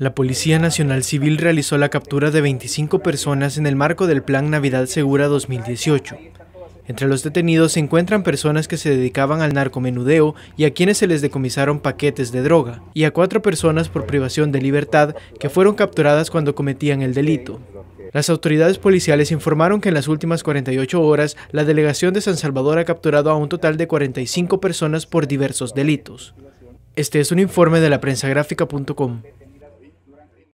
La Policía Nacional Civil realizó la captura de 25 personas en el marco del Plan Navidad Segura 2018. Entre los detenidos se encuentran personas que se dedicaban al narcomenudeo y a quienes se les decomisaron paquetes de droga, y a cuatro personas por privación de libertad que fueron capturadas cuando cometían el delito. Las autoridades policiales informaron que en las últimas 48 horas, la delegación de San Salvador ha capturado a un total de 45 personas por diversos delitos. Este es un informe de la Gracias.